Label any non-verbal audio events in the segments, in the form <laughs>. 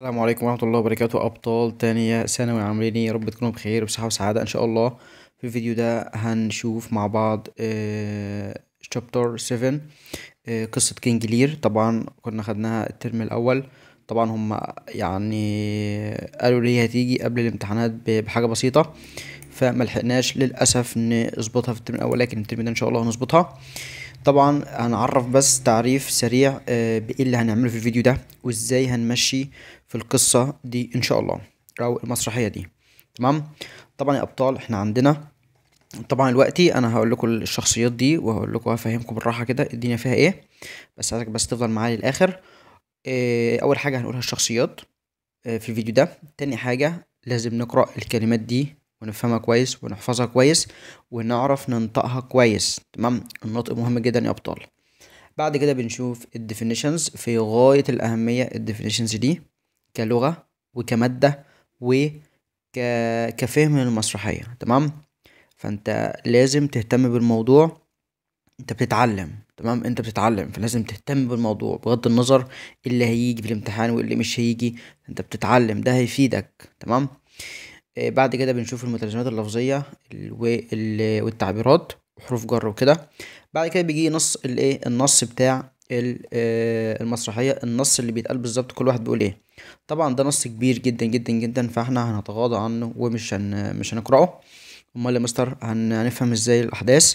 السلام عليكم ورحمة الله وبركاته أبطال تانية ثانوي عاملين إيه؟ يا رب تكونوا بخير وبصحة وسعادة إن شاء الله في الفيديو ده هنشوف مع بعض شابتر آه، 7 آه، قصة كينج لير طبعا كنا خدناها الترم الأول طبعا هم يعني قالوا لي هتيجي قبل الامتحانات بحاجة بسيطة فملحقناش للأسف نظبطها في الترم الأول لكن الترم ده إن شاء الله هنظبطها طبعا هنعرف بس تعريف سريع آه، بايه اللي هنعمله في الفيديو ده وازاي هنمشي في القصة دي ان شاء الله او المسرحية دي تمام طبعا يا ابطال احنا عندنا طبعا دلوقتي انا هقول لكم الشخصيات دي وهقول لكم هفهمكم بالراحه كده الدنيا فيها ايه بس عايزك بس تفضل معايا للاخر آه، اول حاجه هنقولها الشخصيات آه، في الفيديو ده تاني حاجه لازم نقرا الكلمات دي ونفهمها كويس ونحفظها كويس ونعرف ننطقها كويس تمام النطق مهم جدا يا ابطال بعد كده بنشوف الديفينيشنز في غاية الأهمية الديفينيشنز دي كلغة وكمادة وك كفهم المسرحية تمام فانت لازم تهتم بالموضوع انت بتتعلم تمام انت بتتعلم فلازم تهتم بالموضوع بغض النظر إيه اللي هيجي في الامتحان واللي مش هيجي انت بتتعلم ده هيفيدك تمام آه، بعد كده بنشوف المتلازمات اللفظية والتعبيرات وحروف جر وكده بعد كده بيجي نص الايه النص بتاع آه، المسرحية النص اللي بيتقال بالظبط كل واحد بيقول ايه طبعا ده نص كبير جدا جدا جدا فاحنا هنتغاضى عنه ومش هن... مش هنقرأه امال يا مستر هنفهم ازاي الاحداث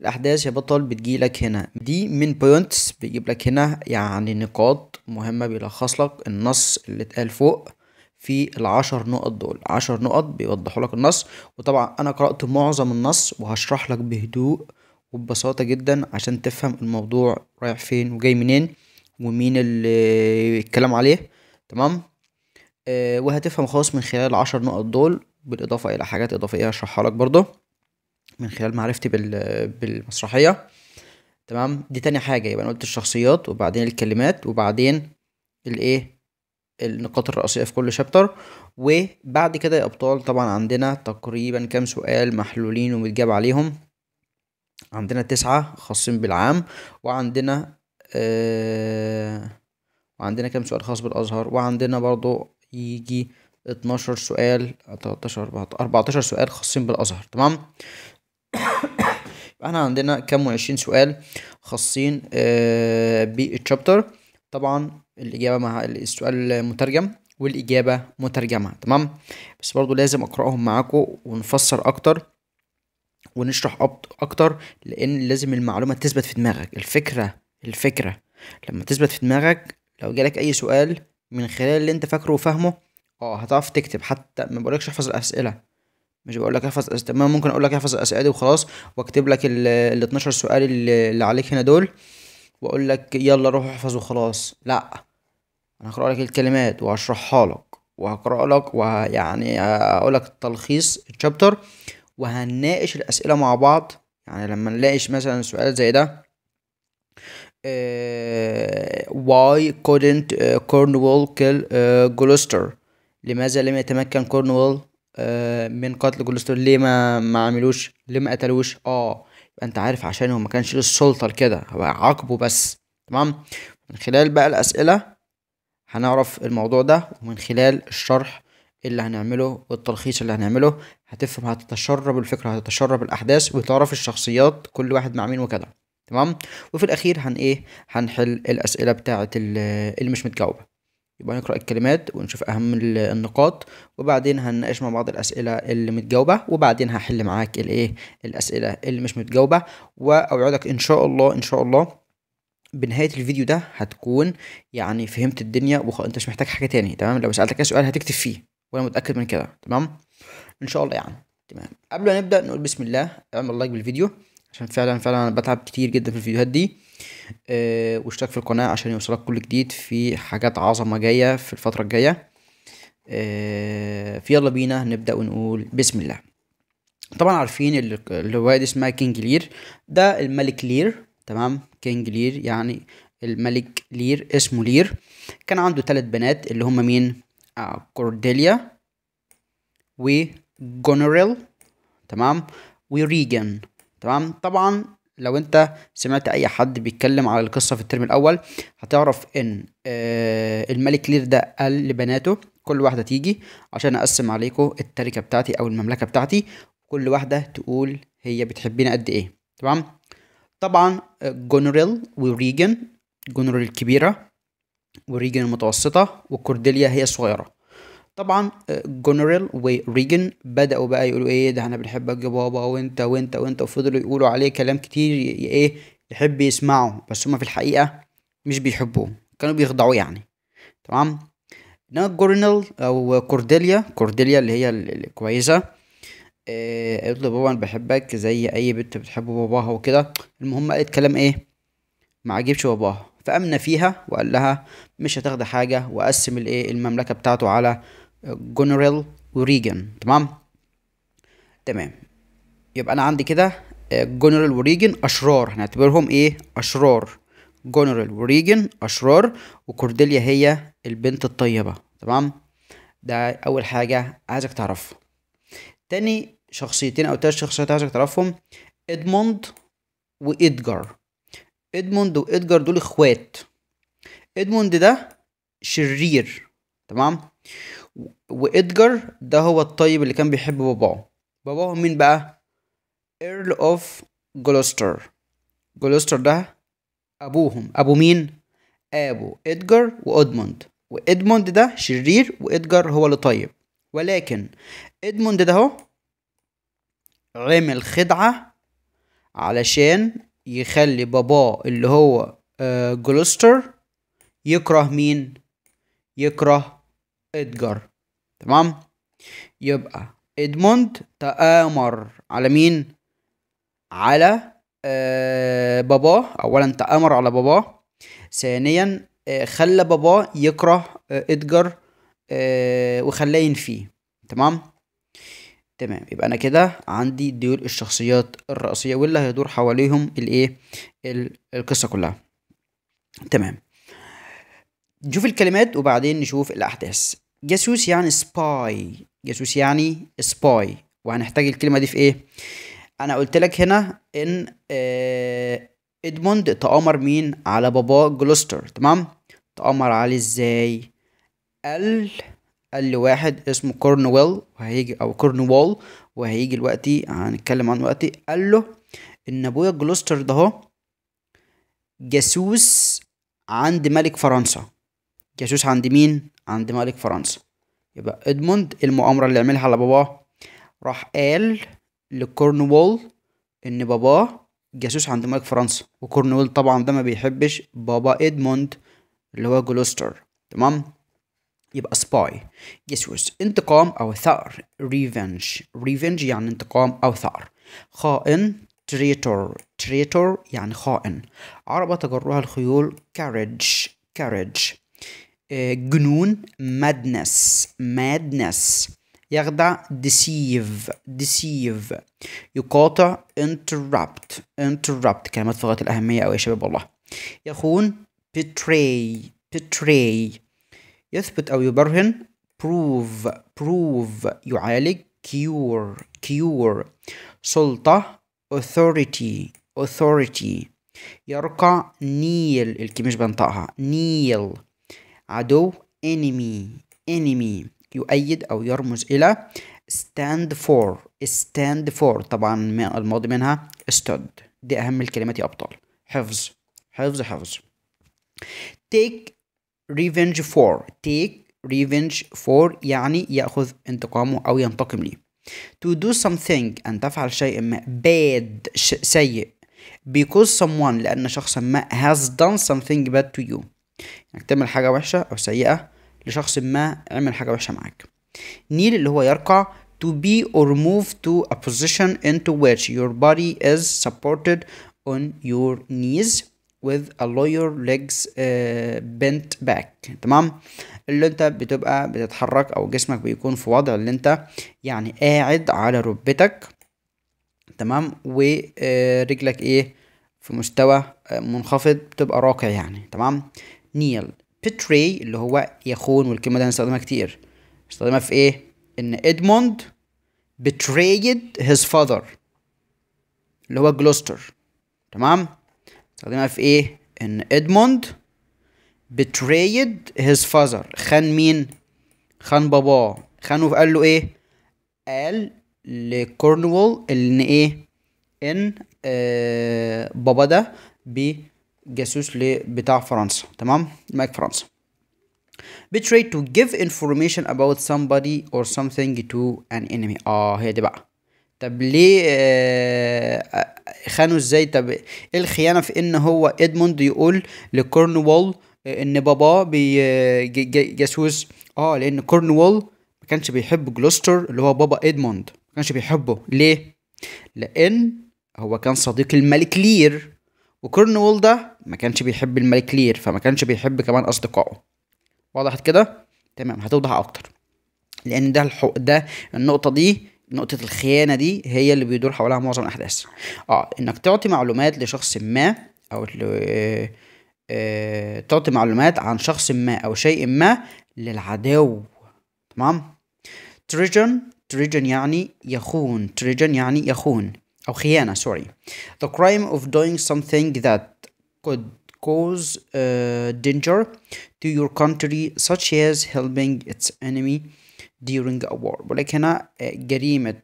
الاحداث يا بطل بتجيلك هنا دي من بوينتس بيجيب لك هنا يعني نقاط مهمة بيلخص لك النص اللي اتقال فوق في العشر نقط دول عشر نقط بيوضحوا لك النص وطبعا انا قرأت معظم النص وهشرح لك بهدوء وببساطة جدا عشان تفهم الموضوع رايح فين وجاي منين ومين اللي يتكلم عليه تمام آه وهتفهم خالص من خلال العشر نقط دول بالإضافة إلى حاجات إضافية هشرحها لك برضه من خلال معرفتي بالمسرحية تمام دي تاني حاجة يبقى أنا قلت الشخصيات وبعدين الكلمات وبعدين الإيه النقاط الرئيسية في كل شابتر وبعد كده يا أبطال طبعا عندنا تقريبا كام سؤال محلولين ومتجاب عليهم عندنا تسعة خاصين بالعام وعندنا آه وعندنا كام سؤال خاص بالأزهر وعندنا برضو يجي اتناشر سؤال 13 أربعتاشر سؤال خاصين بالأزهر تمام احنا عندنا كام وعشرين سؤال خاصين آه بالشابتر طبعا الإجابة مع السؤال مترجم والإجابة مترجمة تمام بس برضو لازم أقرأهم معاكم ونفسر أكتر ونشرح أكتر لأن لازم المعلومة تثبت في دماغك الفكرة الفكرة لما تثبت في دماغك لو جالك أي سؤال من خلال اللي أنت فاكره وفاهمه اه هتعرف تكتب حتى ما بقولكش احفظ الأسئلة مش بقول لك احفظ تمام ممكن اقول لك احفظ الاسئله دي وخلاص واكتب لك ال 12 سؤال اللي عليك هنا دول واقول لك يلا روح احفظ وخلاص لا انا هقرا لك الكلمات وهشرحها لك وهقرا لك ويعني اقول لك التلخيص الشابتر وهنناقش الاسئله مع بعض يعني لما نلاقيش مثلا سؤال زي ده uh, why couldn't uh, Cornwall kill uh, Gloucester لماذا لم يتمكن كورنوول uh, من قتل جلوستر ليه ما ما عملوش ليه ما قتلوش اه يبقى انت عارف عشان هو ما كانش ليه السلطه لكده هو عاقبه بس تمام من خلال بقى الاسئله هنعرف الموضوع ده ومن خلال الشرح اللي هنعمله والتلخيص اللي هنعمله هتفهم هتتشرب الفكره هتتشرب الاحداث وتعرف الشخصيات كل واحد مع مين وكده تمام وفي الاخير هن ايه هنحل الاسئله بتاعه اللي مش متجاوبه يبقى نقرأ الكلمات ونشوف أهم النقاط وبعدين هنناقش مع بعض الأسئلة اللي متجاوبة وبعدين هحل معاك الإيه الأسئلة اللي مش متجاوبة وأوعدك إن شاء الله إن شاء الله بنهاية الفيديو ده هتكون يعني فهمت الدنيا وانت مش محتاج حاجة تاني تمام لو سألتك أي سؤال هتكتب فيه وأنا متأكد من كده تمام إن شاء الله يعني تمام قبل ما نبدأ نقول بسم الله اعمل لايك بالفيديو عشان فعلا فعلا أنا بتعب كتير جدا في الفيديوهات دي آه، واشترك في القناة عشان يوصلك كل جديد في حاجات عظمة جاية في الفترة الجاية آه، يلا بينا نبدأ ونقول بسم الله طبعا عارفين الرواية دي اسمها كينج لير ده الملك لير تمام كينج لير يعني الملك لير اسمه لير كان عنده ثلاث بنات اللي هم مين آه، كورديليا وجونوريل تمام وريجان تمام طبعا لو انت سمعت اي حد بيتكلم على القصه في الترم الاول هتعرف ان آه، الملك لير ده قال لبناته كل واحده تيجي عشان اقسم عليكم التركه بتاعتي او المملكه بتاعتي كل واحده تقول هي بتحبنا قد ايه تمام طبعا جونريل وريجن جونريل الكبيره وريجن المتوسطه وكورديليا هي الصغيره طبعا آه، جونرال وريجن بدأوا بقى يقولوا ايه ده احنا بنحبك يا بابا وانت وانت وانت وفضلوا يقولوا عليه كلام كتير ايه يحب يسمعه بس هما في الحقيقة مش بيحبوه كانوا بيخضعوه يعني تمام انما جورنال او كورديليا كورديليا اللي هي الكويسة إيه قالت له بابا انا بحبك زي اي بنت بتحب باباها وكده المهم قالت كلام ايه ما عجبش باباها فامن فيها وقال لها مش هتاخد حاجه وقسم الايه المملكه بتاعته على جونريل وريجن تمام تمام يبقى انا عندي كده جنرال آه، وريجن اشرار هنعتبرهم ايه اشرار جنرال وريجن اشرار وكورديليا هي البنت الطيبه تمام ده اول حاجه عايزك تعرفها تاني شخصيتين او تلات شخصيات عايزك تعرفهم ادموند وادجار ادموند وادجار دول اخوات ادموند ده شرير تمام وإدجار ده هو الطيب اللي كان بيحب باباه باباه مين بقى؟ إيرل أوف جلوستر جلوستر ده أبوهم أبو مين؟ أبو إدجار وأدموند وإدموند ده شرير وإدجار هو اللي طيب ولكن إدموند ده هو عمل خدعة علشان يخلي باباه اللي هو جلوستر آه، يكره مين؟ يكره إدجار تمام يبقى ادموند تآمر على مين على آه باباه اولا تآمر على باباه ثانيا آه خلى باباه يكره آه ادجر آه وخلاه ينفيه تمام تمام يبقى انا كده عندي دول الشخصيات الرئيسيه واللي هيدور حواليهم الايه القصه كلها تمام نشوف الكلمات وبعدين نشوف الاحداث جاسوس يعني سباي جاسوس يعني سباي وهنحتاج الكلمة دي في ايه انا قلت لك هنا ان آه ادموند تآمر مين على باباه جلوستر تمام تآمر عليه ازاي قال قال لواحد اسمه كورنويل وهيجي او كورنوال وهيجي دلوقتي هنتكلم عنه دلوقتي قال له ان ابويا جلوستر ده جاسوس عند ملك فرنسا جاسوس عند مين عند ملك فرنسا يبقى ادموند المؤامرة اللي عملها على باباه راح قال لكورنوول ان باباه جاسوس عند ملك فرنسا وكورنوول طبعا ده ما بيحبش بابا ادموند اللي هو جلوستر تمام يبقى سباي جاسوس انتقام او ثأر ريفنج ريفنج يعني انتقام او ثأر خائن تريتور تريتور يعني خائن عربة تجرها الخيول كاريج كاريج جنون مادنس مادنس يخدع ديسيف ديسيف يقاطع انتربت انتربت كلمات في غاية الأهمية أوي يا شباب والله يخون بتري بتري يثبت أو يبرهن بروف بروف يعالج cure cure سلطة authority authority يرقع نيل الكي مش بنطقها نيل عدو enemy enemy يؤيد أو يرمز إلى stand for stand for طبعا الماضي منها stood دي أهم الكلمات يا أبطال حفظ حفظ حفظ take revenge for take revenge for يعني يأخذ انتقامه أو ينتقم لي to do something أن تفعل شيء ما bad سيء because someone لأن شخصا ما has done something bad to you انك تعمل حاجة وحشة او سيئة لشخص ما عمل حاجة وحشة معاك kneel اللي هو يرقع to be or move to a position into which your body is supported on your knees with a lower legs uh, bent back تمام اللي انت بتبقى بتتحرك او جسمك بيكون في وضع اللي انت يعني قاعد على ركبتك تمام ورجلك آه، ايه في مستوى آه، منخفض بتبقى راكع يعني تمام نيل بتري اللي هو يخون والكلمة دي هنستخدمها كتير استخدمها في ايه؟ ان ادموند betrayed his father اللي هو جلوستر تمام؟ استخدمها في ايه؟ ان ادموند betrayed his father خان مين؟ خان باباه خانه قال له ايه؟ قال لكورنوال ان ايه؟ ان آه بابا ده بي جاسوس بتاع فرنسا تمام ملك فرنسا betray to give information about somebody or something to an enemy اه هي دي بقى طب ليه آه, آه، خانوا ازاي طب ايه الخيانه في ان هو ادموند يقول لكورنوول آه، ان باباه آه، جاسوس اه لان كورنوول ما كانش بيحب جلوستر اللي هو بابا ادموند ما كانش بيحبه ليه لان هو كان صديق الملك لير وكورنوول ده ما كانش بيحب الملك لير فما كانش بيحب كمان اصدقائه وضحت كده تمام هتوضح اكتر لان ده الحق ده النقطه دي نقطة الخيانة دي هي اللي بيدور حواليها معظم الأحداث. اه إنك تعطي معلومات لشخص ما أو آه آه تعطي معلومات عن شخص ما أو شيء ما للعدو تمام؟ تريجن تريجن يعني يخون تريجن يعني يخون أو خيانة سوري the crime of doing something that could cause uh, danger to your country such as helping its enemy during a war ولكن هنا آه، جريمة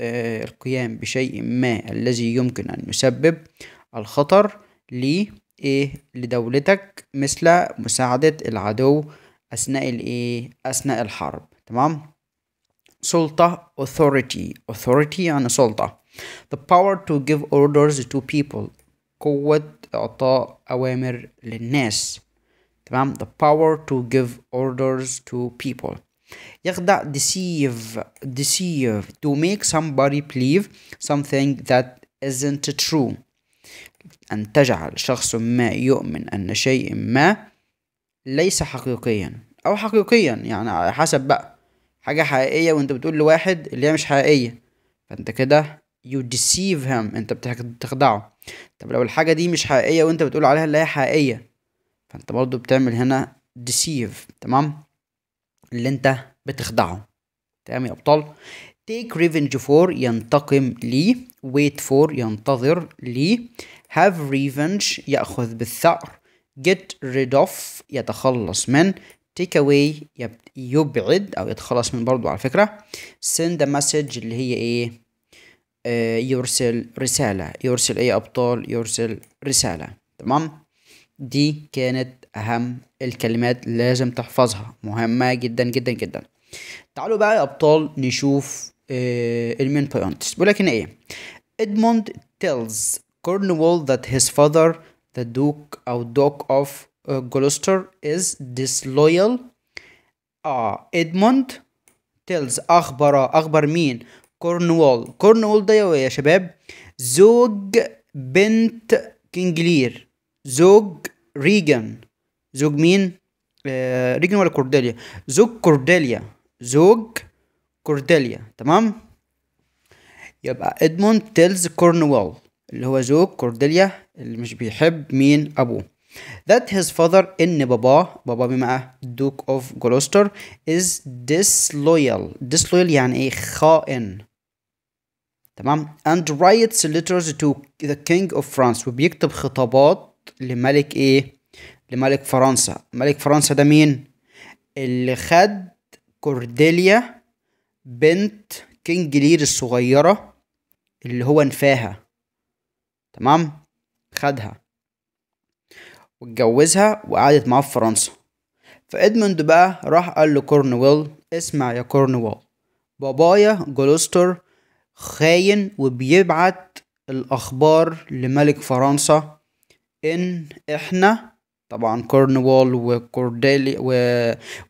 آه، القيام بشيء ما الذي يمكن أن يسبب الخطر ل إيه لدولتك مثل مساعدة العدو أثناء الإيه أثناء الحرب تمام سلطة authority authority يعني سلطة the power to give orders to people قوة إعطاء أوامر للناس تمام the power to give orders to people يخدع deceive deceive to make somebody believe something that isn't true أن تجعل شخص ما يؤمن أن شيء ما ليس حقيقيا أو حقيقيا يعني على حسب بقى حاجة حقيقية وأنت بتقول لواحد اللي هي مش حقيقية فأنت كده يو ديسيف هيم انت بتخدعه طب لو الحاجه دي مش حقيقيه وانت بتقول عليها اللي هي حقيقيه فانت برضو بتعمل هنا ديسيف تمام اللي انت بتخدعه تمام يا ابطال take revenge for ينتقم لي wait for ينتظر لي have revenge يأخذ بالثأر get rid of يتخلص من take away يبعد أو يتخلص من برضو على فكرة send a message اللي هي إيه آه، يرسل رسالة يرسل أي أبطال يرسل رسالة تمام دي كانت أهم الكلمات لازم تحفظها مهمة جدا جدا جدا تعالوا بقى يا أبطال نشوف آه المين بوينتس ولكن إيه إدموند تيلز كورنوال that his father the Duke أو Duke of آه، Gloucester is disloyal آه إدموند تيلز أخبر أخبر مين كورنوال كورنوال ده يا شباب زوج بنت كينجلير زوج ريجان زوج مين آه ريجان ولا كورداليا زوج كورداليا زوج كورداليا تمام يبقى ادموند تيلز كورنوال اللي هو زوج كورداليا اللي مش بيحب مين ابوه that his father ان باباه بابا بمعنى duke of gloucester is disloyal disloyal يعني ايه خائن تمام and writes letters to the king of France وبيكتب خطابات لملك ايه لملك فرنسا ملك فرنسا ده مين اللي خد كورديليا بنت كينج لير الصغيرة اللي هو نفاها تمام خدها واتجوزها وقعدت معاه في فرنسا فإدموند بقى راح قال لكورنويل اسمع يا كورنويل بابايا جولوستر خاين وبيبعت الأخبار لملك فرنسا إن إحنا طبعا كورنوال وكورديلي و...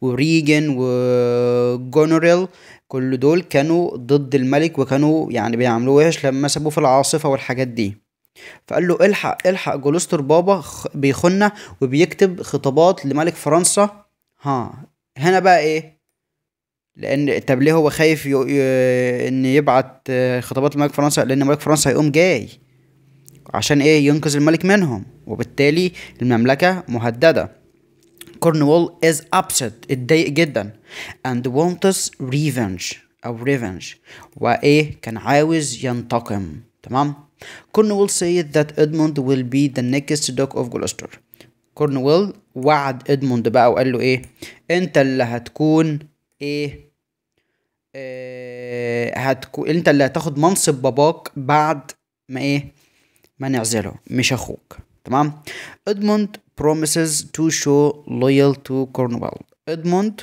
وريجن وجونريل كل دول كانوا ضد الملك وكانوا يعني بيعملوه وحش لما سابوه في العاصفة والحاجات دي فقال له الحق الحق جولستر بابا بيخنا وبيكتب خطابات لملك فرنسا ها هنا بقى ايه لان طب ليه هو خايف ي... ي... ان يبعت خطابات الملك فرنسا لان ملك فرنسا هيقوم جاي عشان ايه ينقذ الملك منهم وبالتالي المملكة مهددة كورنوال is upset اتضايق جدا and wants revenge او revenge وايه كان عاوز ينتقم تمام كورنوال said that Edmund will be the next duke of Gloucester كورنوال وعد ادموند بقى وقال له ايه انت اللي هتكون ايه آه، هتكون انت اللي هتاخد منصب باباك بعد ما ايه ما نعزله مش اخوك تمام ادموند promises to show loyal to Cornwall ادموند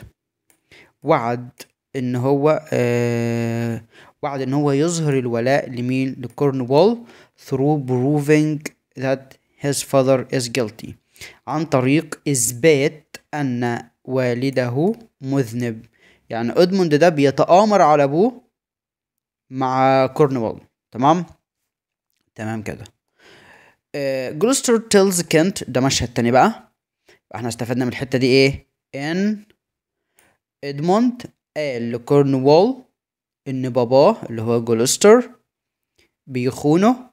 وعد ان هو آه وعد ان هو يظهر الولاء لمين لكورنوال through proving that his father is guilty عن طريق اثبات ان والده مذنب يعني ادموند ده بيتآمر على ابوه مع كورنوال تمام تمام كده آه، جلوستر تيلز كنت ده مشهد تاني بقى احنا استفدنا من الحته دي ايه ان ادموند قال لكورنوال ان باباه اللي هو جلوستر بيخونه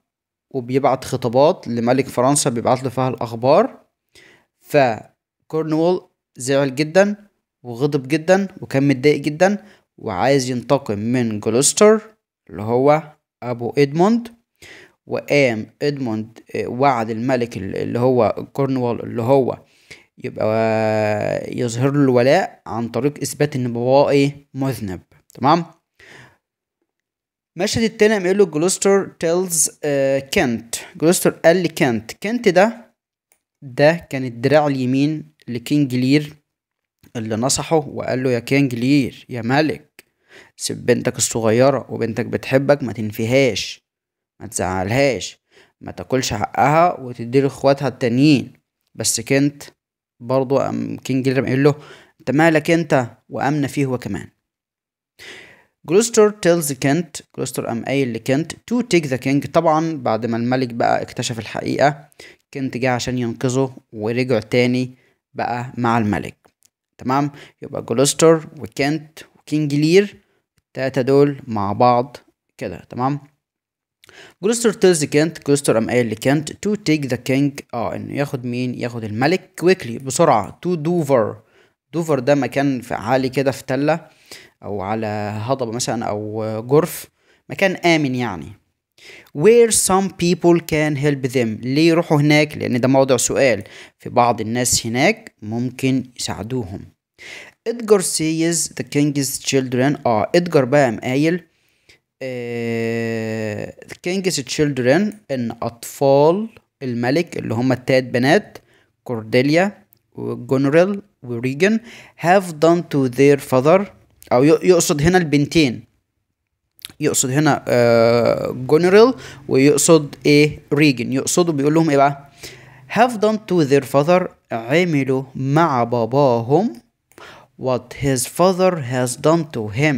وبيبعت خطابات لملك فرنسا بيبعت له فيها الاخبار فكورنوال زعل جدا وغضب جدا وكان متضايق جدا وعايز ينتقم من جلوستر اللي هو ابو ادموند وقام ادموند آه، وعد الملك اللي هو كورنوال اللي هو يبقى آه، يظهر له الولاء عن طريق اثبات ان باباه ايه مذنب تمام مشهد التاني قام له جلوستر تيلز كنت آه، جلوستر قال لكنت كنت ده ده كان الدراع اليمين لكينج لير اللي نصحه وقال له يا كينج لير يا ملك سيب بنتك الصغيرة وبنتك بتحبك ما تنفيهاش ما تزعلهاش ما تاكلش حقها وتدي لاخواتها التانيين بس كنت برضو قام كينج لير قال له انت مالك انت وامن فيه هو كمان جلوستر تيلز كنت جلوستر قام قايل لكنت تو تيك ذا كينج طبعا بعد ما الملك بقى اكتشف الحقيقة كنت جه عشان ينقذه ورجع تاني بقى مع الملك تمام يبقى جلوستر وكنت وكينج لير التلاتة دول مع بعض كده تمام جلوستر تيلز كنت جلوستر ام قايل لكنت تو تيك ذا كينج اه انه ياخد مين ياخد الملك كويكلي بسرعه تو دوفر دوفر ده مكان في عالي كده في تله او على هضبه مثلا او جرف مكان امن يعني where some people can help them ليه يروحوا هناك لأن ده موضع سؤال في بعض الناس هناك ممكن يساعدوهم ادجر says the king's children آه ادجر بقى قايل the king's children إن أطفال الملك اللي هم التلات بنات كورديليا وجنرال وريجن have done to their father أو يقصد هنا البنتين يقصد هنا جنرال آه، ويقصد ايه ريجن يقصده بيقول لهم ايه بقى have done to their father عملوا مع باباهم what his father has done to him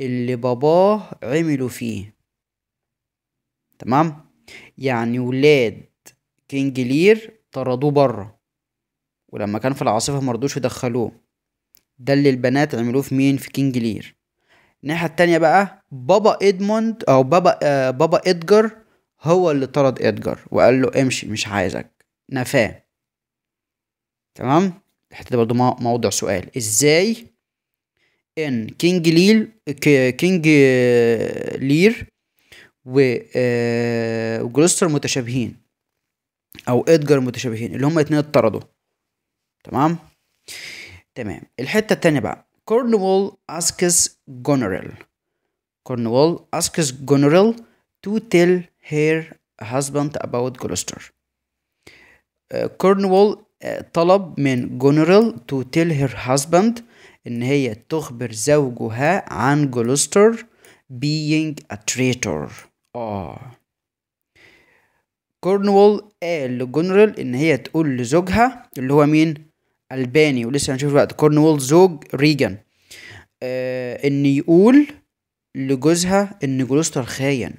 اللي باباه عملوا فيه تمام يعني ولاد كينج لير طردوه بره ولما كان في العاصفة مرضوش يدخلوه ده اللي البنات عملوه في مين في كينج لير الناحية التانية بقى بابا إدموند أو بابا آه بابا إدجر هو اللي طرد إدجر وقال له امشي مش عايزك نفاه تمام حتى دي برضو موضع سؤال ازاي ان كينج ليل كينج آه، لير و آه، وجلوستر متشابهين او ادجر متشابهين اللي هما اتنين اتطردوا تمام تمام الحتة التانية بقى Cornwall asks Goneril. Cornwall asks Goneril to tell her husband about Gloucester. Cornwall طلب من جونرال to tell her husband ان هي تخبر زوجها عن جلوستر being a traitor اه كورنوول قال لجنرال ان هي تقول لزوجها اللي هو مين الباني ولسه هنشوف بعد كورنول زوج ريجان آه ان يقول لجوزها ان جلوستر خاين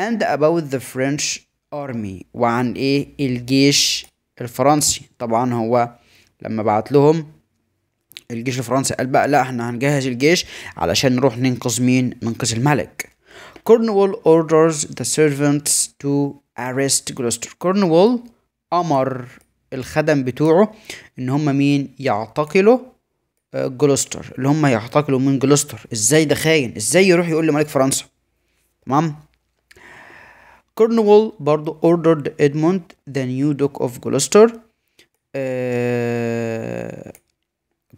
and about the French army وعن ايه الجيش الفرنسي طبعا هو لما بعت لهم الجيش الفرنسي قال بقى لا احنا هنجهز الجيش علشان نروح ننقذ مين ننقذ الملك كورنوال orders the servants to arrest جلوستر كورنوال أمر الخدم بتوعه ان هم مين يعتقلوا آه، جلوستر اللي هم يعتقلوا من جلوستر ازاي ده خاين ازاي يروح يقول لملك فرنسا تمام كورنوال برضو اوردرد ادموند ذا نيو دوك اوف جلوستر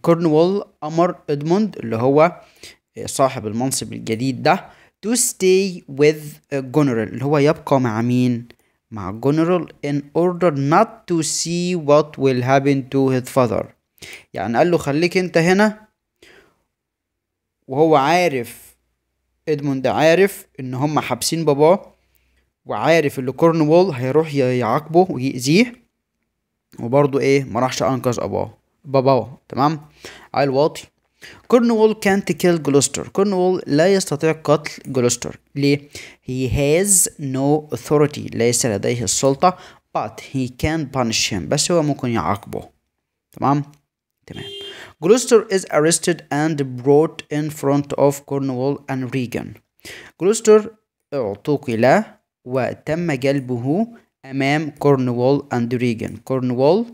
كورنوال أمر إدموند اللي هو آه، صاحب المنصب الجديد ده تو ستي وذ جونرال اللي هو يبقى مع مين مع الجنرال in order not to see what will happen to his father يعني قال له خليك انت هنا وهو عارف ادموند عارف ان هم حابسين باباه وعارف ان كورنوول هيروح يعاقبه ويأذيه وبرضه ايه ما راحش انقذ اباه باباه تمام عيل واطي كورنوول can't kill Gloucester كورنوول لا يستطيع قتل Gloucester ليه he has no authority ليس لديه السلطة but he can punish him بس هو ممكن يعاقبه تمام تمام Gloucester is arrested and brought in front of Cornwall and Regan جلوستر اعتقل وتم جلبه امام Cornwall and Regan. Cornwall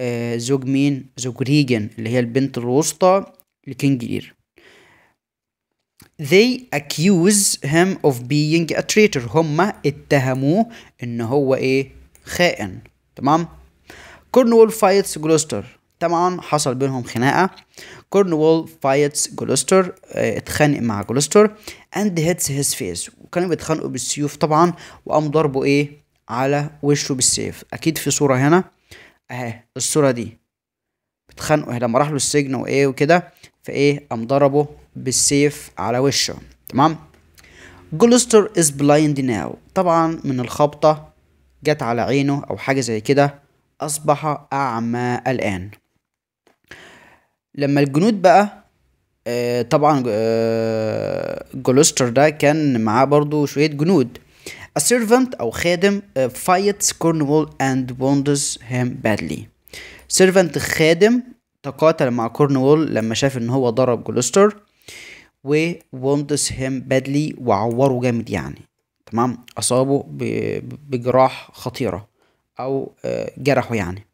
آه زوج مين زوج ريجن اللي هي البنت الوسطى لكينج they accuse him of being a traitor هم اتهموه ان هو ايه خائن تمام كورنول فايتس جلوستر طبعا حصل بينهم خناقه كورنول فايتس جلوستر اه اتخانق مع جلوستر اند هيتس هيز فيس وكانوا بيتخانقوا بالسيوف طبعا وقام ضربه ايه على وشه بالسيف اكيد في صوره هنا اهي الصوره دي بيتخانقوا لما راح له السجن وايه وكده فايه قام ضربه بالسيف على وشه تمام جولستر از بلايند ناو طبعا من الخبطه جت على عينه او حاجه زي كده اصبح اعمى الان لما الجنود بقى آه طبعا آه جولستر ده كان معاه برضو شويه جنود A servant أو خادم uh, fights Cornwall and wounds him badly. servant خادم تقاتل مع كورنوول لما شاف ان هو ضرب جلوستر ووندس هيم بادلي وعوره جامد يعني تمام اصابه بجراح خطيره او آه، جرحه يعني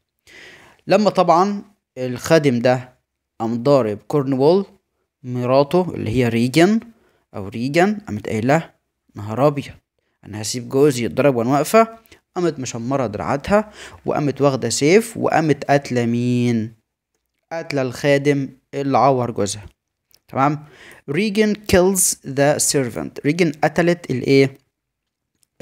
لما طبعا الخادم ده قام ضارب كورنوول مراته اللي هي ريجن او ريجن قامت قايله نهار ابيض انا هسيب جوزي يتضرب وانا واقفه قامت مشمره دراعاتها وقامت واخده سيف وقامت قاتله مين قتل الخادم اللي عور جوزها تمام ريجن كيلز ذا سيرفنت ريجن قتلت الايه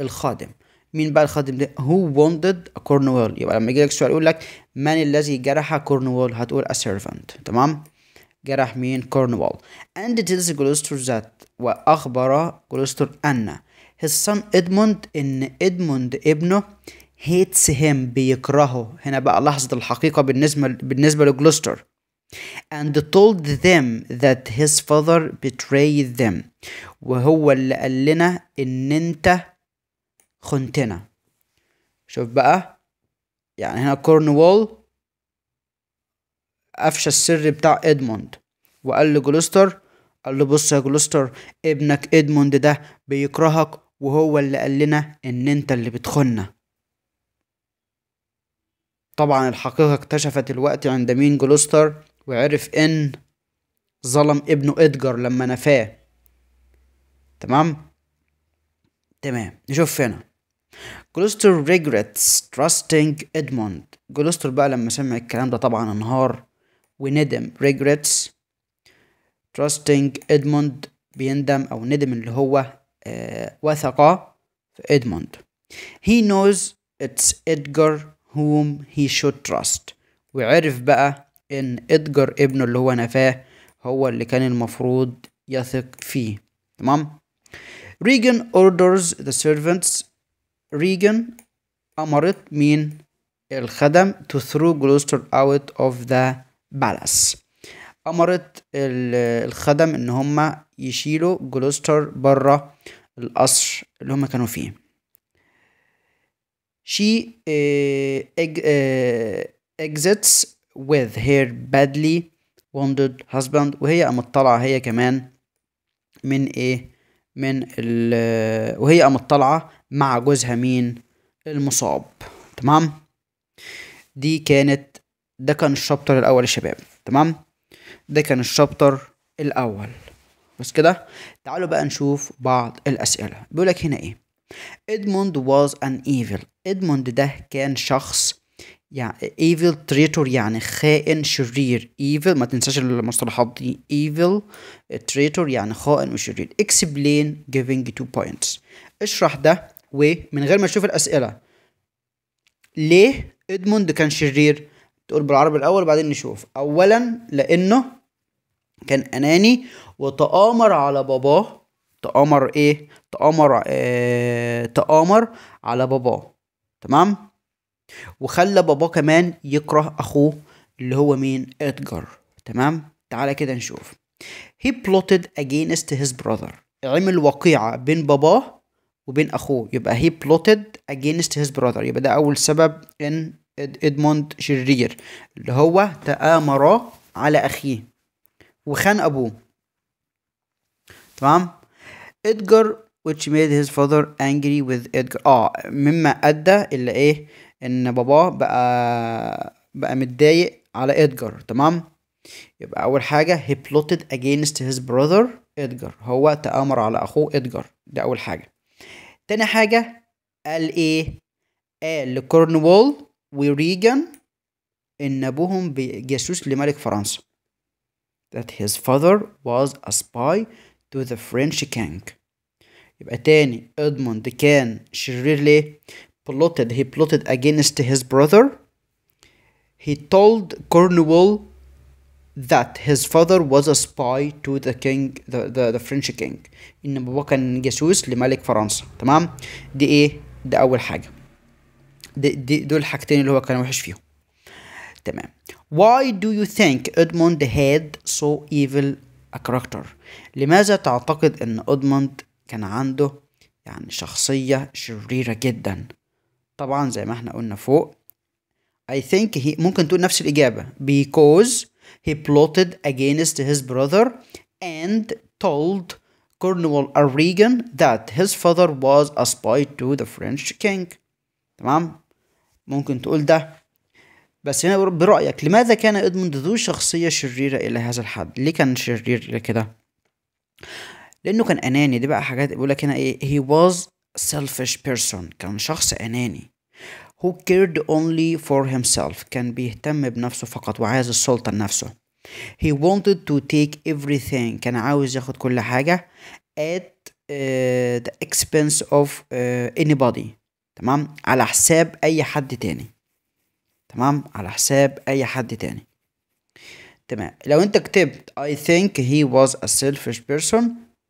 الخادم مين بقى الخادم ده هو wounded كورنوال يبقى لما يجيلك سؤال يقول لك من الذي جرح كورنوال هتقول a servant تمام جرح مين كورنوال and is جلوستر ذات واخبر جلوستر ان his son ادموند ان ادموند ابنه هيتس هيم بيكرهه هنا بقى لحظة الحقيقة بالنسبة بالنسبة لجلوستر and told them that his father betrayed them وهو اللي قال لنا ان انت خنتنا شوف بقى يعني هنا كورنوال قفش السر بتاع ادموند وقال لجلوستر قال له بص يا جلوستر ابنك ادموند ده بيكرهك وهو اللي قال لنا ان انت اللي بتخنا طبعا الحقيقة اكتشفت الوقت عند مين جلوستر وعرف ان ظلم ابنه ادجار لما نفاه تمام تمام نشوف هنا جلوستر ريجريتس تراستينج ادموند جلوستر بقى لما سمع الكلام ده طبعا انهار وندم ريجريتس تراستينج ادموند بيندم او ندم اللي هو آه وثق في ادموند he knows it's Edgar whom he should trust وعرف بقى ان ادجر ابنه اللي هو نفاه هو اللي كان المفروض يثق فيه تمام ريجن orders the servants ريجن أمرت مين الخدم to throw Gloucester out of the palace أمرت الخدم إن هما يشيلوا جلوستر بره القصر اللي هما كانوا فيه she eh, eh, exits with her badly wounded husband وهي قامت طالعة هي كمان من ايه من ال وهي قامت طالعة مع جوزها مين المصاب تمام دي كانت ده كان الشابتر الاول يا شباب تمام ده كان الشابتر الاول بس كده تعالوا بقى نشوف بعض الاسئله بيقولك هنا ايه ادموند was an evil ادموند ده كان شخص يعني ايفل تريتور يعني خائن شرير ايفل ما تنساش المصطلحات دي ايفل تريتور يعني خائن وشرير اكسبلين جيفنج تو بوينتس اشرح ده ومن غير ما تشوف الاسئله ليه ادموند كان شرير تقول بالعربي الاول وبعدين نشوف اولا لانه كان اناني وتآمر على باباه تآمر ايه تآمر آه تآمر على باباه تمام وخلى باباه كمان يكره اخوه اللي هو مين ادجار تمام تعالى كده نشوف he plotted against his brother عمل وقيعة بين باباه وبين اخوه يبقى he plotted against his brother يبقى ده اول سبب ان ادموند شرير اللي هو تآمر على اخيه وخان ابوه تمام ادجر which made his father angry with ادجر اه مما ادى الى ايه ان باباه بقى بقى متضايق على ادجار تمام يبقى اول حاجه he plotted against his brother ادجار هو تآمر على اخوه ادجار ده اول حاجه تاني حاجه قال ايه قال لكورنوول وريجان ان ابوهم جاسوس لملك فرنسا that his father was a spy to the French king يبقى تاني ادموند كان شرير really plotted he plotted against his brother he told Cornwall that his father was a spy to the king the, the, the French king ان باباه كان جاسوس لملك فرنسا تمام دي ايه ده اول حاجة. دي, دي دول حاجتين اللي هو كان وحش فيهم تمام why do you think Edmund had so evil كاركتر لماذا تعتقد ان اودموند كان عنده يعني شخصية شريرة جدا طبعا زي ما احنا قلنا فوق I think he ممكن تقول نفس الإجابة because he plotted against his brother and told Cornwall Regan that his father was a spy to the French king تمام ممكن تقول ده بس هنا برأيك لماذا كان إدموند ذو شخصية شريرة إلى هذا الحد؟ ليه كان شرير كده؟ لأنه كان أناني دي بقى حاجات بيقول لك هنا إيه he was selfish person كان شخص أناني who cared only for himself كان بيهتم بنفسه فقط وعايز السلطة لنفسه he wanted to take everything كان عاوز ياخد كل حاجة at uh, the expense of uh, anybody تمام على حساب أي حد تاني تمام على حساب اي حد تاني تمام لو انت كتبت I think he was a selfish person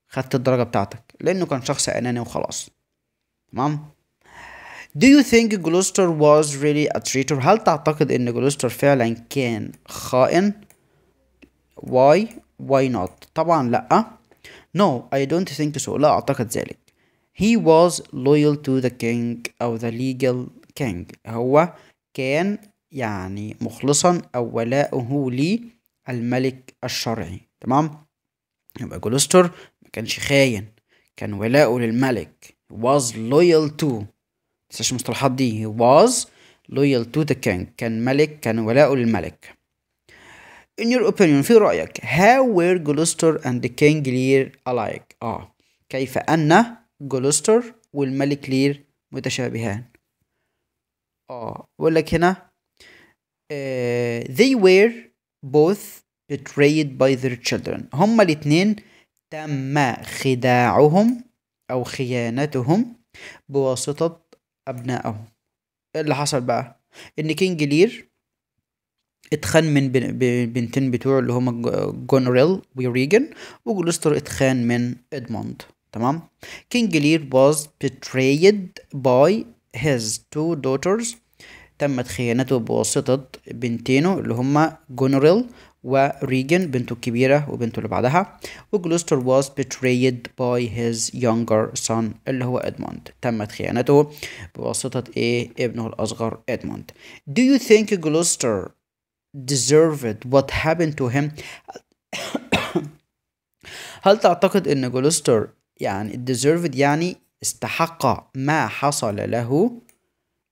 خدت الدرجة بتاعتك لانه كان شخص اناني وخلاص تمام Do you think Gloucester was really a traitor? هل تعتقد ان Gloucester فعلا كان خائن؟ Why? Why not? طبعا لأ No, I don't think so. لا أعتقد ذلك. He was loyal to the king أو the legal king. هو كان يعني مخلصا أو ولاؤه للملك الشرعي تمام يبقى جلوستر ما كانش خاين كان ولاؤه للملك was loyal to تنساش المصطلحات دي he was loyal to the king كان ملك كان ولاؤه للملك in your opinion في رأيك how were Gloucester and the king Lear alike اه كيف أن جلوستر والملك لير متشابهان اه بقول لك هنا Uh, they were both betrayed by their children هما الاتنين تم خداعهم أو خيانتهم بواسطة أبنائهم إيه اللي حصل بقى إن كينج لير اتخان من بنتين بتوعه اللي هما جونريل وريجن وجلستر اتخان من ادموند تمام كينج لير was betrayed by his two daughters تمت خيانته بواسطة بنتينه اللي هما جونريل وريجن بنته الكبيرة وبنته اللي بعدها وجلوستر was betrayed by his younger son اللي هو ادموند تمت خيانته بواسطة ايه ابنه الأصغر ادموند Do you think Gloucester deserved what happened to him <coughs> هل تعتقد ان جلوستر يعني deserved يعني استحق ما حصل له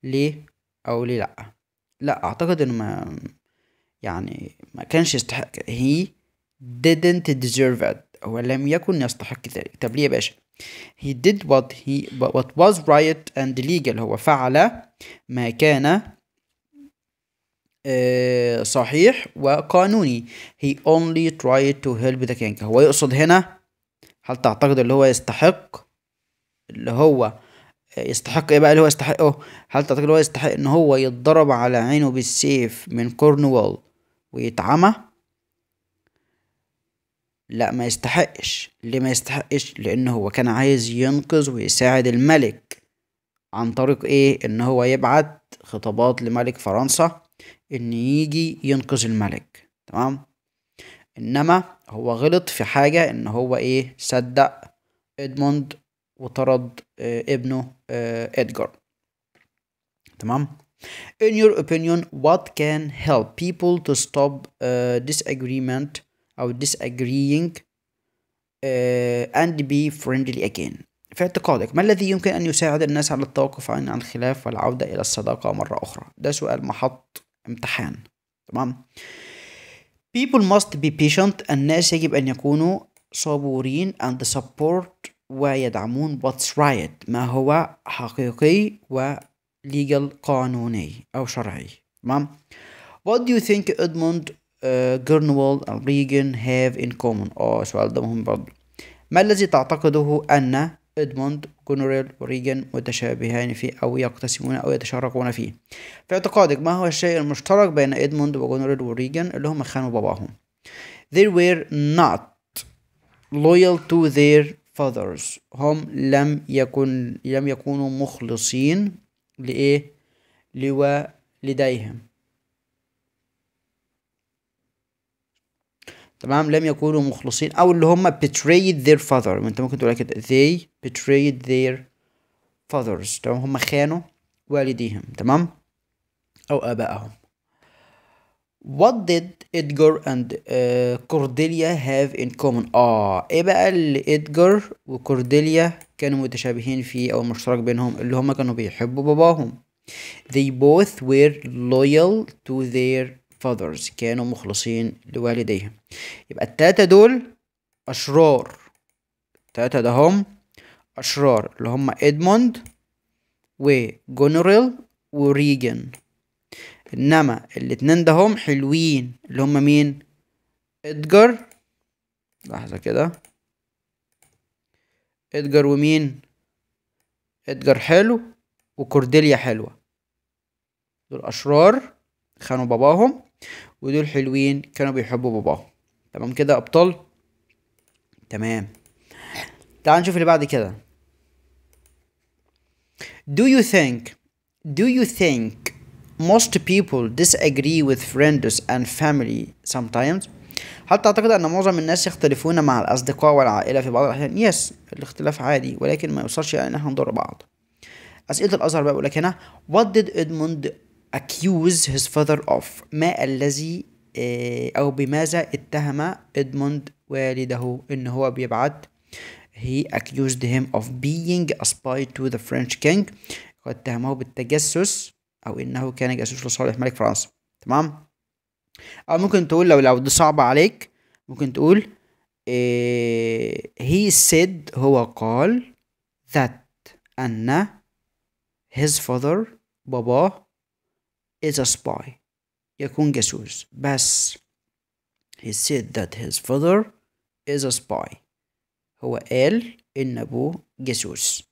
ليه او ليه لا لا اعتقد انه ما يعني ما كانش يستحق he didn't deserve it هو لم يكن يستحق ذلك طب ليه يا باشا he did what he what was right and legal هو فعل ما كان آه، صحيح وقانوني he only tried to help the king هو يقصد هنا هل تعتقد اللي هو يستحق اللي هو يستحق ايه بقى اللي هو يستحقه هل تعتقد هو يستحق ان هو يتضرب على عينه بالسيف من كورنوال ويتعمى لا ما يستحقش ليه ما يستحقش لان هو كان عايز ينقذ ويساعد الملك عن طريق ايه ان هو يبعت خطابات لملك فرنسا ان يجي ينقذ الملك تمام انما هو غلط في حاجة ان هو ايه صدق ادموند وطرد آه، ابنه آه، ادجار تمام In your opinion, what can help people to stop uh, disagreement or disagreeing uh, and be friendly again؟ في اعتقادك ما الذي يمكن أن يساعد الناس على التوقف عن الخلاف والعودة إلى الصداقة مرة أخرى؟ ده سؤال محط امتحان تمام؟ People must be patient الناس يجب أن يكونوا صبورين and support ويدعمون what's رايت ما هو حقيقي و legal قانوني أو شرعي تمام What do you think Edmund جرنوالد آه، and Regan have in common؟ أو آه، السؤال ده مهم برضو ما الذي تعتقده أن إدموند جونوريل وريجن متشابهان فيه أو يقتسمون أو يتشاركون فيه في اعتقادك ما هو الشيء المشترك بين إدموند وجونوريل وريجن اللي هم خانوا باباهم They were not loyal to their fathers هم لم يكن لم يكونوا مخلصين لإيه لديهم تمام لم يكونوا مخلصين أو اللي هم betrayed their father وأنت ممكن تقول كده they betrayed their fathers تمام هم خانوا والديهم تمام أو آبائهم What did Edgar and uh, Cordelia have in common؟ آه إيه بقى اللي إدجار وكورديليا كانوا متشابهين فيه أو مشترك بينهم اللي هما كانوا بيحبوا باباهم. They both were loyal to their fathers كانوا مخلصين لوالديهم. يبقى التلاتة دول أشرار. التلاتة ده هم أشرار اللي هما إدموند وجونوريل وريجن. انما الاتنين ده هم حلوين اللي هم مين ادجر لحظة كده ادجر ومين ادجر حلو وكورديليا حلوة دول اشرار خانوا باباهم ودول حلوين كانوا بيحبوا باباهم تمام كده ابطال تمام تعال نشوف اللي بعد كده Do you think Do you think most people disagree with friends and family sometimes هل تعتقد أن معظم الناس يختلفون مع الأصدقاء والعائلة في بعض الأحيان؟ يس الاختلاف عادي ولكن ما يوصلش أن احنا نضر بعض أسئلة الأزهر بقى بيقول لك هنا What did Edmund accuse his father of؟ ما الذي آه، أو بماذا اتهم إدموند والده إن هو بيبعت He accused him of being a spy to the French king واتهمه بالتجسس أو إنه كان جاسوس لصالح ملك فرنسا تمام أو ممكن تقول لو لو دي صعبة عليك ممكن تقول آه، he said هو قال that أن his father باباه is a spy يكون جاسوس بس he said that his father is a spy هو قال إن أبوه جاسوس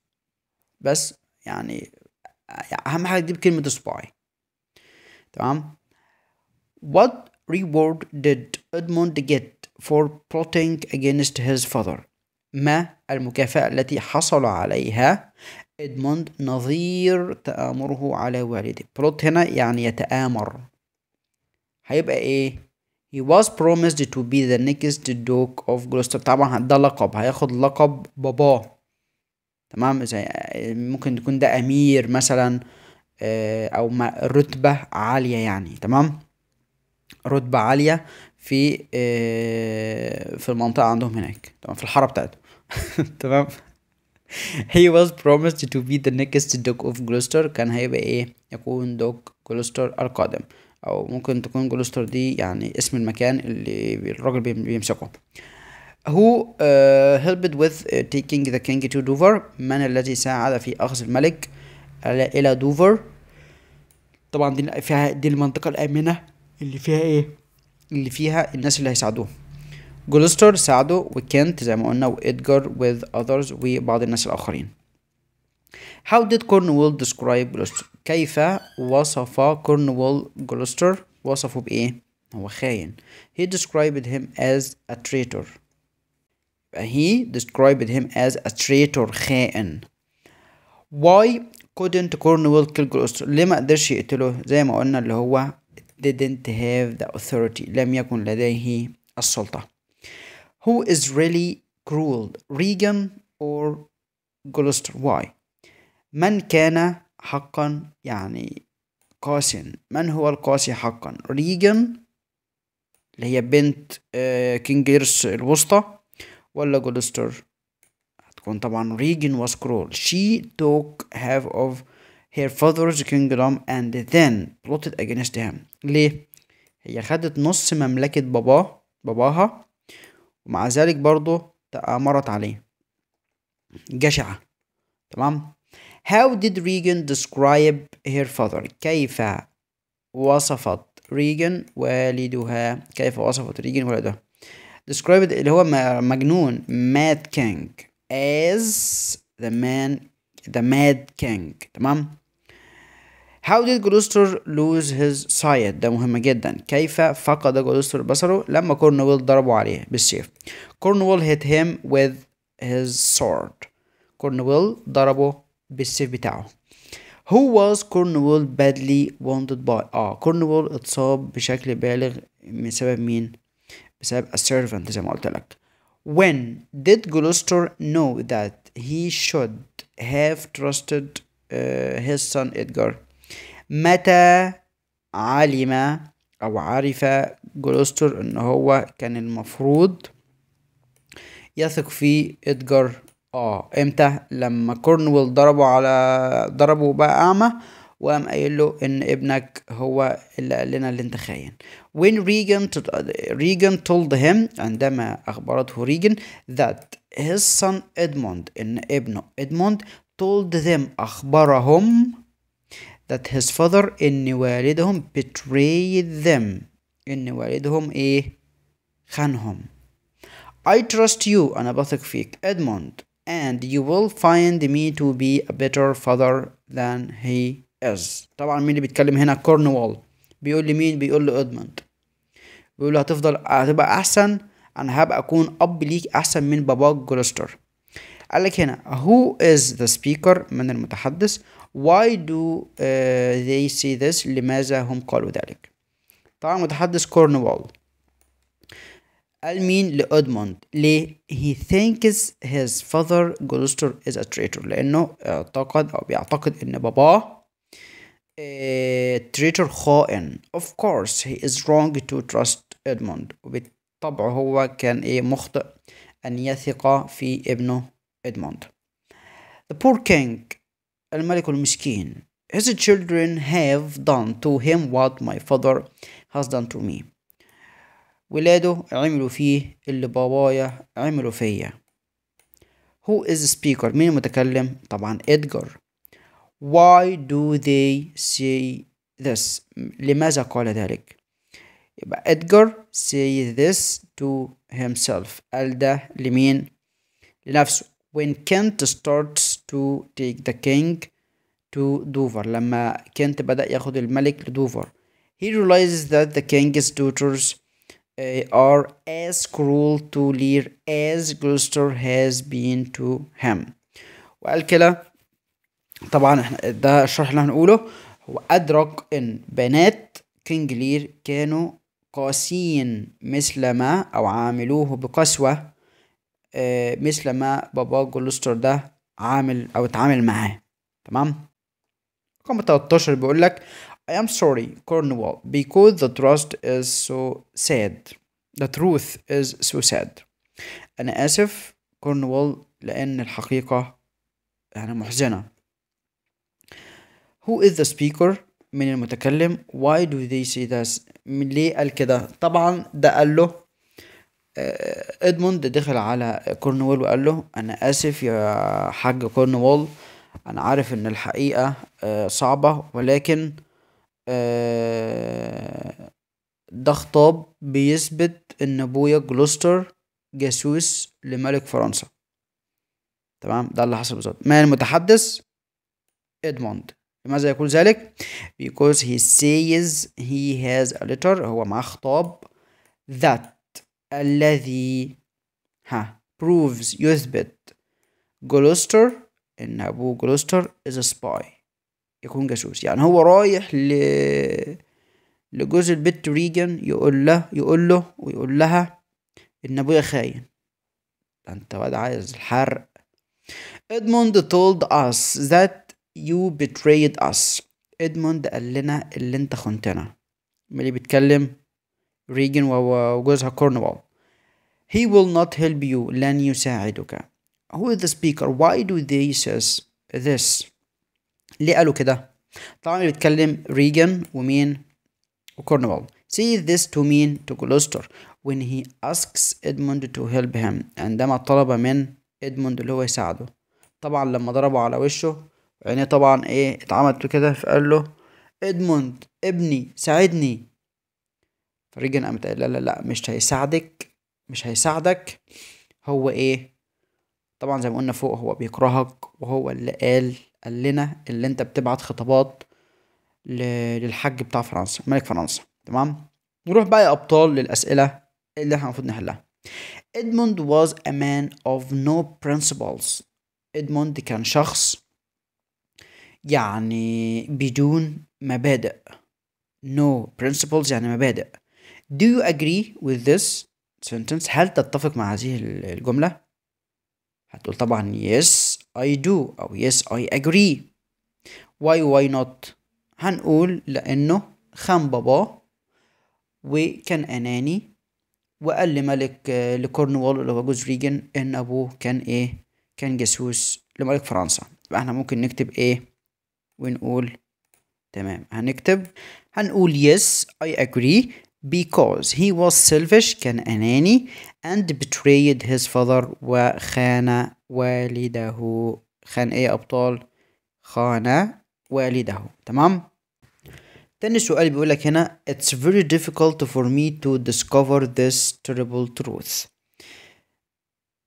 بس يعني اهم حاجه تجيب كلمه سباي تمام what reward did Edmund get for plotting against his father ما المكافأة التي حصل عليها إدموند نظير تآمره على والده بلوت هنا يعني يتآمر هيبقى إيه He was promised to be the next duke of Gloucester طبعا ده لقب هياخد لقب باباه تمام زي ممكن يكون ده امير مثلا آه، او رتبة عالية يعني تمام رتبة عالية في آه، في المنطقة عندهم هناك تمام في الحارة بتاعتهم <laughs> تمام he was promised to be the next duke of Gloucester كان هيبقى ايه يكون دوك جلوستر القادم او ممكن تكون جلوستر دي يعني اسم المكان اللي الراجل بيمسكه هو هيلبد وذ تيكينج ذا كينج تو دوفر من الذي ساعد في أخذ الملك إلى دوفر طبعا دي فيها دي المنطقة الآمنة اللي فيها إيه اللي فيها الناس اللي هيساعدوه جولستر ساعده وكنت زي ما قلنا وإدجار with others وبعض الناس الآخرين How did Cornwall describe Gloucester؟ كيف وصف Cornwall Gloucester؟ وصفه بإيه؟ هو خاين. He described him as a traitor. he described him as a traitor خائن why couldn't Cornwall kill Gloucester ليه ما قدرش يقتله زي ما قلنا اللي هو didn't have the authority لم يكن لديه السلطة who is really cruel Regan or Gloucester why من كان حقا يعني قاس من هو القاسي حقا ريجن اللي هي بنت كينجيرس الوسطى ولا جودستر هتكون طبعا ريجن وسكرول she took half of her father's kingdom and then plotted against him ليه هي خدت نص مملكة باباه باباها ومع ذلك برضه تآمرت عليه جشعة تمام How did Regan describe her father كيف وصفت ريجن والدها كيف وصفت ريجن والدها described اللي هو مجنون mad king as the man the mad king تمام How did Gloucester lose his sight ده مهم جدا كيف فقد Gloucester بصره لما كورنويل ضربوا عليه بالسيف كورنويل hit him with his sword كورنويل ضربه بالسيف بتاعه Who was Cornwall badly wounded by؟ اه كورنويل اتصاب بشكل بالغ بسبب مين؟ بسبب a servant زي ما قلت لك when did Gloucester know that he should have trusted uh, his son Edgar متى علم أو عرف جلوستر إن هو كان المفروض يثق في إدجار آه إمتى لما كورنويل ضربه على ضربه بقى أعمى وقام قايل له إن ابنك هو اللي قال لنا اللي أنت خاين when Regan, uh, Regan told him عندما أخبرته ريجن that his son Edmund إن ابنه Edmund told them أخبرهم that his father إن والدهم betrayed them إن والدهم إيه خانهم I trust you أنا بثق فيك Edmund and you will find me to be a better father than he is طبعا مين اللي بيتكلم هنا كورنوال بيقول لي مين بيقول له ادموند بيقول له هتفضل هتبقى احسن انا هبقى اكون اب ليك احسن من باباك جلوستر قال لك هنا who is the speaker من المتحدث why do uh, they say this لماذا هم قالوا ذلك طبعا المتحدث كورنوال قال مين لأدموند ليه he thinks his father Gloucester is a traitor لأنه اعتقد أو بيعتقد إن باباه تريتر خائن of course he is wrong to trust Edmund وبالطبع هو كان ايه مخطئ أن يثق في ابنه إدموند The poor king الملك المسكين His children have done to him what my father has done to me ولاده عملوا فيه اللي بابايا عملوا فيا Who is the speaker؟ مين المتكلم؟ طبعا إدجار why do they say this لماذا قال ذلك يبقى Edgar say this to himself قال ده لمين لنفسه when Kent starts to take the king to Dover لما كنت بدأ ياخد الملك لدوفر he realizes that the king's daughters eh, are as cruel to Lear as Gloucester has been to him Well, كده طبعا احنا ده الشرح اللي هنقوله هو ادرك أن بنات كينج لير كانوا قاسين مثل ما أو عاملوه بقسوة آه، مثل ما بابا جولستر ده عامل أو اتعامل معاه تمام رقم 13 بيقول لك I am sorry Cornwall because the trust is so sad the truth is so sad أنا آسف كورنوال لأن الحقيقة يعني محزنة Who is the speaker من المتكلم Why do they say that من ليه قال كده طبعا ده قال له آه، ادموند دخل على كورنوول وقال له انا اسف يا حاج كورنوول انا عارف ان الحقيقة آه، صعبة ولكن آه، ده خطاب بيثبت ان ابويا جلوستر جاسوس لملك فرنسا تمام ده اللي حصل بالظبط من المتحدث ادموند لماذا يقول ذلك because he says he has a letter هو معاه خطاب that الذي ها proves يثبت جلوستر ان ابوه جلوستر is a spy يكون جاسوس يعني هو رايح ل لجوز البت ريجن يقول له يقول له ويقول لها ان ابويا خاين انت واد عايز الحرق ادموند told us that You betrayed us ادموند قال لنا اللي انت خنتنا ملي بيتكلم ريجن وجوزها كورنوال He will not help you لن يساعدك Who is the speaker? Why do they says this? ليه قالوا كده؟ طبعا بيتكلم ريجن ومين؟ وكورنوال Say this to mean to Gloucester when he asks Edmund to help him عندما طلب من إدموند اللي هو يساعده طبعا لما ضربه على وشه عينيه طبعا ايه اتعملت كده فقال له ادموند ابني ساعدني فريجن قامت قال لا لا لا مش هيساعدك مش هيساعدك هو ايه طبعا زي ما قلنا فوق هو بيكرهك وهو اللي قال قال لنا اللي انت بتبعت خطابات للحاج بتاع فرنسا ملك فرنسا تمام نروح بقى يا ابطال للاسئله اللي احنا المفروض نحلها ادموند was a man of no principles ادموند كان شخص يعني بدون مبادئ no principles يعني مبادئ do you agree with this sentence هل تتفق مع هذه الجملة هتقول طبعا yes I do أو yes I agree why why not هنقول لأنه خان بابا وكان أناني وقال لملك آه، لكورنوال اللي هو جوز ريجن إن أبوه كان إيه كان جاسوس لملك فرنسا يبقى احنا ممكن نكتب إيه ونقول تمام هنكتب هنقول yes I agree because he was selfish كان أناني and betrayed his father وخان والده خان إيه يا أبطال خان والده تمام تاني سؤال بيقول لك هنا it's very difficult for me to discover this terrible truth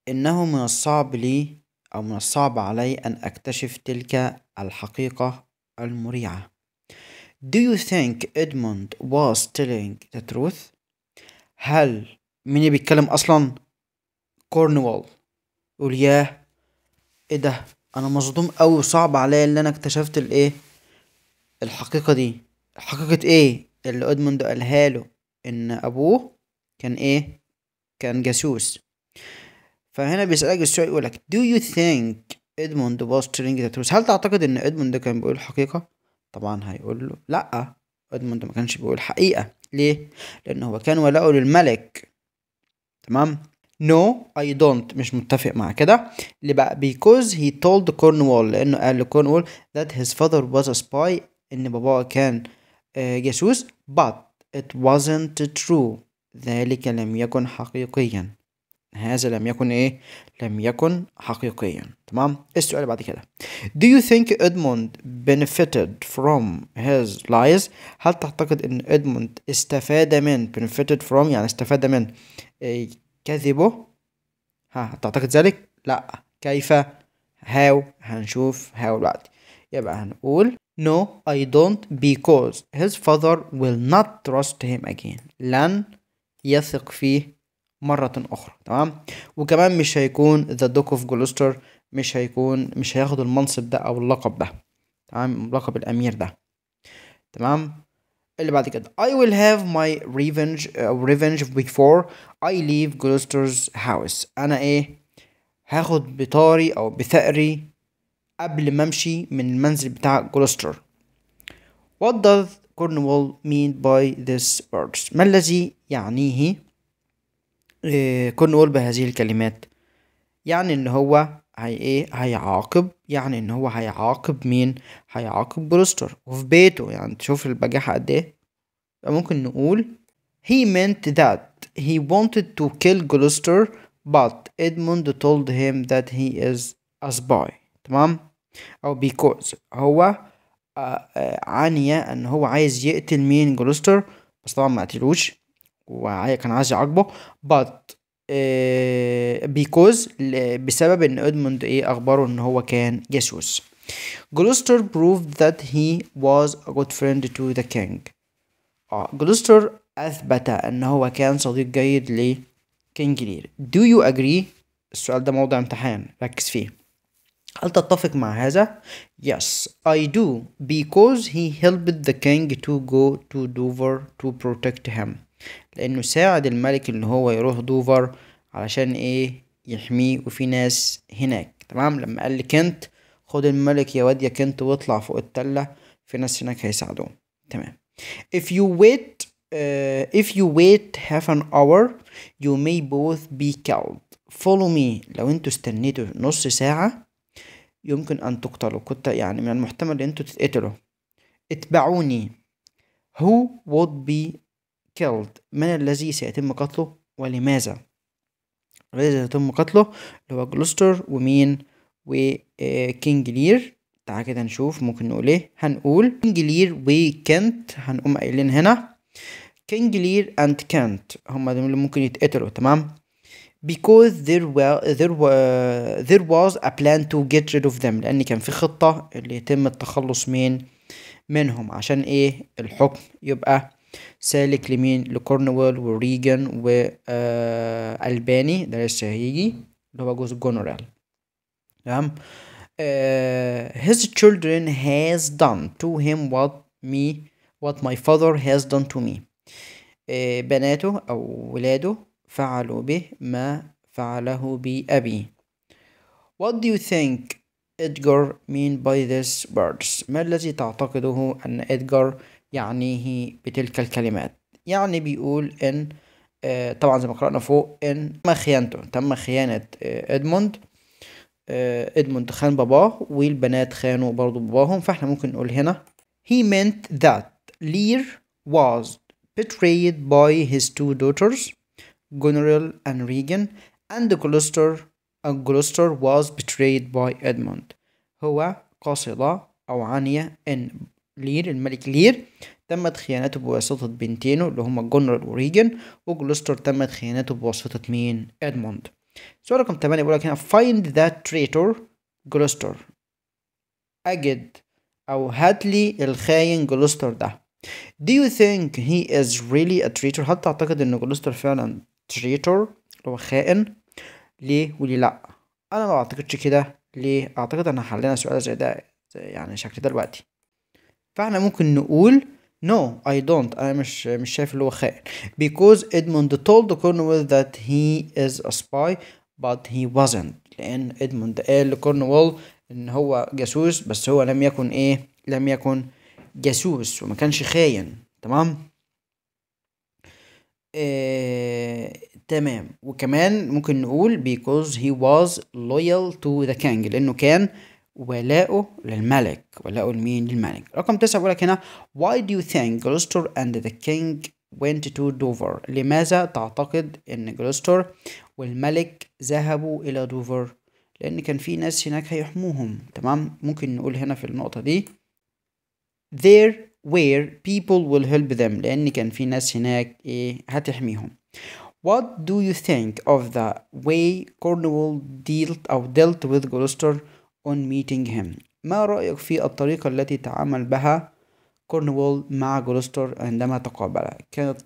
إنه من الصعب لي أو من الصعب علي أن أكتشف تلك الحقيقة المريعة Do you think Edmund was telling the truth? هل مين بيتكلم أصلا؟ كورنوال قول ياه ايه ده انا مصدوم اوي وصعب عليا ان انا اكتشفت الايه الحقيقة دي حقيقة ايه اللي ادموند قالها له ان ابوه كان ايه كان جاسوس فهنا بيسألك السؤال يقولك do you think ادموند was telling the هل تعتقد ان ادموند كان بيقول الحقيقة؟ طبعا هيقول له لأ ادموند ما كانش بيقول الحقيقة ليه؟ لأن هو كان ولاؤه للملك تمام؟ نو اي دونت مش متفق مع كده اللي بقى because he told Cornwall لأنه قال لكورنوال that his father was a spy إن باباه كان آه، جاسوس but it wasn't true ذلك لم يكن حقيقيا هذا لم يكن ايه لم يكن حقيقيا تمام السؤال اللي بعد كده do you think Edmund benefited from his lies هل تعتقد ان Edmund استفاد من benefited from يعني استفاد من إيه، كذبه ها تعتقد ذلك لا كيف how هنشوف how بعد يبقى هنقول no I don't because his father will not trust him again لن يثق فيه مرة أخرى تمام وكمان مش هيكون ذا دوك اوف جلوستر مش هيكون مش هياخد المنصب ده أو اللقب ده تمام لقب الأمير ده تمام اللي بعد كده I will have my revenge uh, revenge before I leave Gloucester's house أنا إيه هاخد بطاري أو بثأري قبل ما أمشي من المنزل بتاع جلوستر What does Cornwall mean by this words ما الذي يعنيه آه، قول بهذه الكلمات يعني ان هو هي ايه هيعاقب يعني ان هو هيعاقب مين هيعاقب جلوستر وفي بيته يعني تشوف البجاحة قد ايه ممكن نقول he meant that he wanted to kill Gloucester but Edmund told him that he is a spy تمام او because هو آه، آه، عانية عني ان هو عايز يقتل مين جلوستر بس طبعا ما قتلوش كان عايز يعاقبه but بيكوز آه، بسبب ان ادموند ايه اخباره ان هو كان جاسوس جلوستر proved that he was a good friend to the king اه جلوستر اثبت ان هو كان صديق جيد كينج لير do you agree السؤال ده موضع امتحان ركز فيه هل تتفق مع هذا؟ Yes, I do because he helped the king to go to Dover to protect him. لأنه ساعد الملك إن هو يروح دوفر علشان إيه يحميه وفي ناس هناك تمام لما قال لكنت خد الملك يا واد يا كنت واطلع فوق التلة في ناس هناك هيساعدوهم تمام if you wait uh, if you wait half an hour you may both be killed follow me لو انتوا استنيتوا نص ساعة يمكن ان تقتلوا كنت يعني من المحتمل ان انتوا تتقتلوا اتبعوني who would be killed من الذي سيتم قتله ولماذا الذي سيتم قتله اللي هو جلوستر ومين وكينج آه، لير تعال كده نشوف ممكن نقول ايه هنقول كينج لير وكنت هنقوم قايلين هنا كينج لير اند كنت هما دول اللي ممكن يتقتلوا تمام because there were there were there was a plan to get rid of them لان كان في خطه اللي يتم التخلص من منهم عشان ايه الحكم يبقى سالك لمين لكورنوال وريجن والباني ده لسه هيجي اللي هو جوز الجنرال تمام آه، his children has done to him what me what my father has done to me آه، بناته أو ولاده فعلوا به ما فعله بأبي What do you think Edgar mean by these words؟ ما الذي تعتقده أن إدجار يعنيه بتلك الكلمات يعني بيقول إن آه، طبعا زي ما قرأنا فوق إن تم خيانته تم خيانة آه، إدموند آه، إدموند خان باباه والبنات خانوا برضو باباهم فإحنا ممكن نقول هنا He meant that Lear was betrayed by his two daughters Goneril and Regan and Gloucester and uh, Gloucester was betrayed by Edmund هو قصد أو عانية أن لير الملك لير تمت خيانته بواسطة بنتينه اللي هما جونرال أوريجن وجلوستر تمت خيانته بواسطة مين؟ إدموند سؤال رقم 8 بيقول لك هنا find that traitor جلوستر أجد أو هات لي الخاين جلوستر ده Do you think he is really a traitor؟ هل تعتقد إن جلوستر فعلا traitor اللي هو خائن؟ ليه وليه لأ؟ أنا ما أعتقدش كده ليه؟ أعتقد إن حلينا سؤال زي ده يعني شكل دلوقتي فاحنا ممكن نقول No, I don't. أنا مش مش شايف اللي هو خائن. Because Edmund told Cornwall that he is a spy but he wasn't. لأن إدموند قال لكورنوال إن هو جاسوس بس هو لم يكن إيه؟ لم يكن جاسوس وما كانش خاين تمام؟ آه، تمام وكمان ممكن نقول because he was loyal to the king لأنه كان آه ولاؤه للملك ولاؤه لمين للملك رقم تسعة بيقول لك هنا why do you think Gloucester and the king went to Dover لماذا تعتقد ان Gloucester والملك ذهبوا الى دوفر لان كان في ناس هناك هيحموهم تمام ممكن نقول هنا في النقطة دي there where people will help them لان كان في ناس هناك ايه هتحميهم what do you think of the way Cornwall dealt او dealt with Gloucester on meeting him ما رأيك في الطريقة التي تعامل بها كورنوول مع جلوستر عندما تقابلا كانت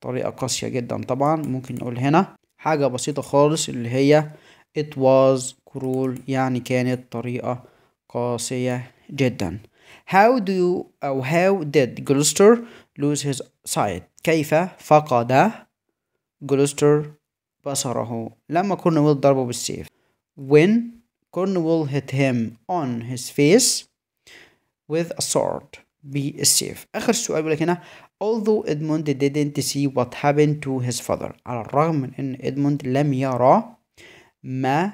طريقة قاسية جدا طبعا ممكن نقول هنا حاجة بسيطة خالص اللي هي it was cruel يعني كانت طريقة قاسية جدا how do you أو how did Gloucester lose his sight كيف فقد جلوستر بصره لما كورنويل ضربه بالسيف when Cornwall hit him on his face with a sword بالسيف آخر سؤال بيقول لك هنا although Edmund didn't see what happened to his father على الرغم من إن إدموند لم يرى ما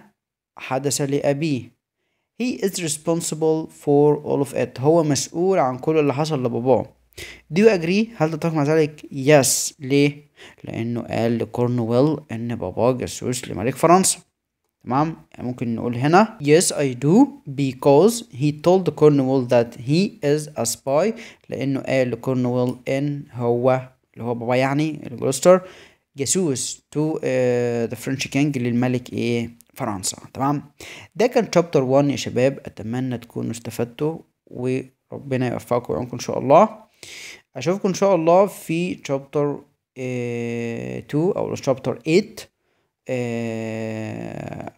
حدث لأبيه he is responsible for all of it هو مسؤول عن كل اللي حصل لباباه do you agree هل تتفق مع ذلك yes ليه لأنه قال لكورنويل إن باباه جاسوس لملك فرنسا تمام ممكن نقول هنا yes I do because he told Cornwall that he is a spy لأنه قال لكورنويل إن هو اللي هو بابا يعني الجلوستر جاسوس تو ذا فرنش كينج للملك ايه فرنسا تمام ده كان شابتر 1 يا شباب اتمنى تكونوا استفدتوا وربنا يوفقكم ويعينكم ان شاء الله اشوفكم ان شاء الله في شابتر 2 اه او شابتر آه، 8